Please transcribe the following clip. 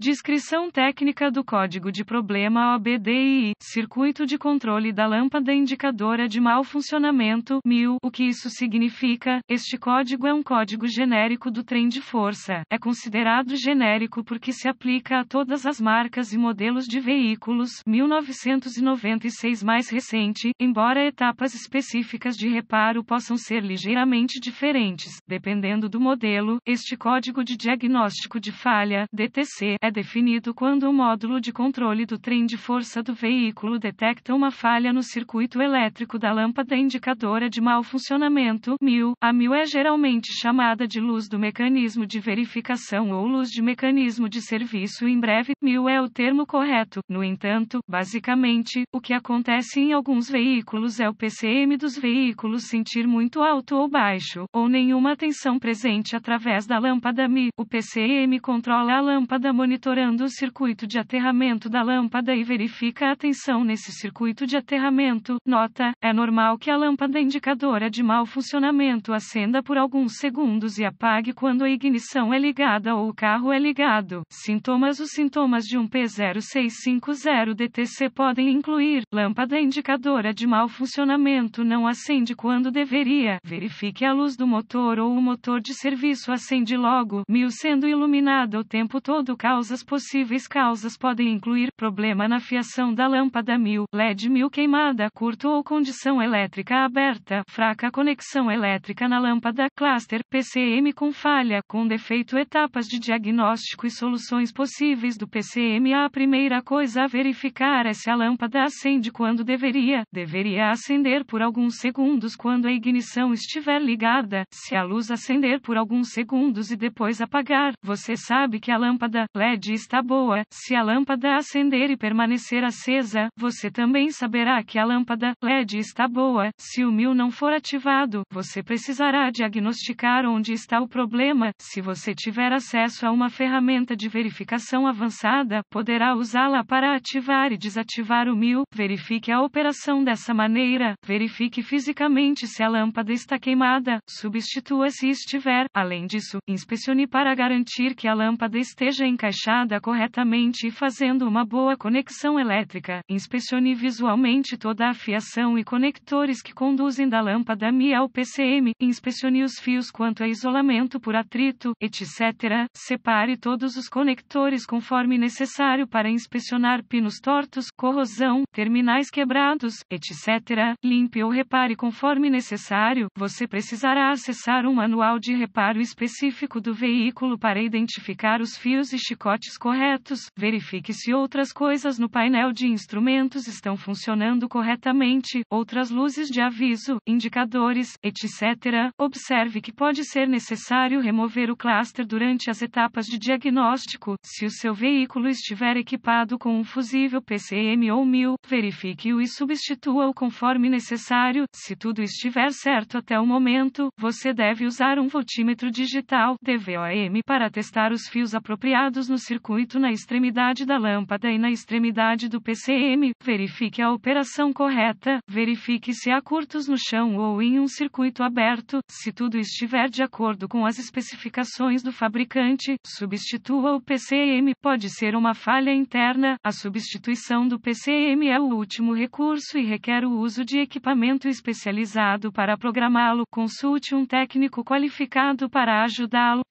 Descrição técnica do código de problema OBDI, circuito de controle da lâmpada indicadora de mau funcionamento, 1000 O que isso significa? Este código é um código genérico do trem de força. É considerado genérico porque se aplica a todas as marcas e modelos de veículos, 1996 mais recente, embora etapas específicas de reparo possam ser ligeiramente diferentes, dependendo do modelo. Este código de diagnóstico de falha, DTC, é é definido quando o módulo de controle do trem de força do veículo detecta uma falha no circuito elétrico da lâmpada indicadora de mau funcionamento. Mil. A mil é geralmente chamada de luz do mecanismo de verificação ou luz de mecanismo de serviço. Em breve, mil é o termo correto. No entanto, basicamente, o que acontece em alguns veículos é o PCM dos veículos sentir muito alto ou baixo, ou nenhuma tensão presente através da lâmpada Mi. O PCM controla a lâmpada monitorada monitorando o circuito de aterramento da lâmpada e verifica a tensão nesse circuito de aterramento. Nota: é normal que a lâmpada indicadora de mau funcionamento acenda por alguns segundos e apague quando a ignição é ligada ou o carro é ligado. Sintomas: os sintomas de um P0650DTC podem incluir lâmpada indicadora de mau funcionamento não acende quando deveria. Verifique a luz do motor ou o motor de serviço acende logo, mil sendo iluminado o tempo todo causa causas possíveis causas podem incluir problema na fiação da lâmpada mil, LED mil queimada curto ou condição elétrica aberta, fraca conexão elétrica na lâmpada, cluster, PCM com falha, com defeito etapas de diagnóstico e soluções possíveis do PCM a primeira coisa a verificar é se a lâmpada acende quando deveria, deveria acender por alguns segundos quando a ignição estiver ligada, se a luz acender por alguns segundos e depois apagar, você sabe que a lâmpada LED atividade está boa, se a lâmpada acender e permanecer acesa, você também saberá que a lâmpada LED está boa. Se o mil não for ativado, você precisará diagnosticar onde está o problema. Se você tiver acesso a uma ferramenta de verificação avançada, poderá usá-la para ativar e desativar o mil. Verifique a operação dessa maneira. Verifique fisicamente se a lâmpada está queimada, substitua se estiver. Além disso, inspecione para garantir que a lâmpada esteja encaixada corretamente e fazendo uma boa conexão elétrica. Inspecione visualmente toda a fiação e conectores que conduzem da lâmpada Mi ao PCM. Inspecione os fios quanto a isolamento por atrito, etc. Separe todos os conectores conforme necessário para inspecionar pinos tortos, corrosão, terminais quebrados, etc. Limpe ou repare conforme necessário. Você precisará acessar um manual de reparo específico do veículo para identificar os fios e chicotes pacotes corretos, verifique se outras coisas no painel de instrumentos estão funcionando corretamente, outras luzes de aviso, indicadores, etc. Observe que pode ser necessário remover o cluster durante as etapas de diagnóstico, se o seu veículo estiver equipado com um fusível PCM ou MIL, verifique-o e substitua-o conforme necessário, se tudo estiver certo até o momento, você deve usar um voltímetro digital DVOM para testar os fios apropriados no no circuito na extremidade da lâmpada e na extremidade do PCM, verifique a operação correta, verifique se há curtos no chão ou em um circuito aberto, se tudo estiver de acordo com as especificações do fabricante, substitua o PCM, pode ser uma falha interna, a substituição do PCM é o último recurso e requer o uso de equipamento especializado para programá-lo, consulte um técnico qualificado para ajudá-lo.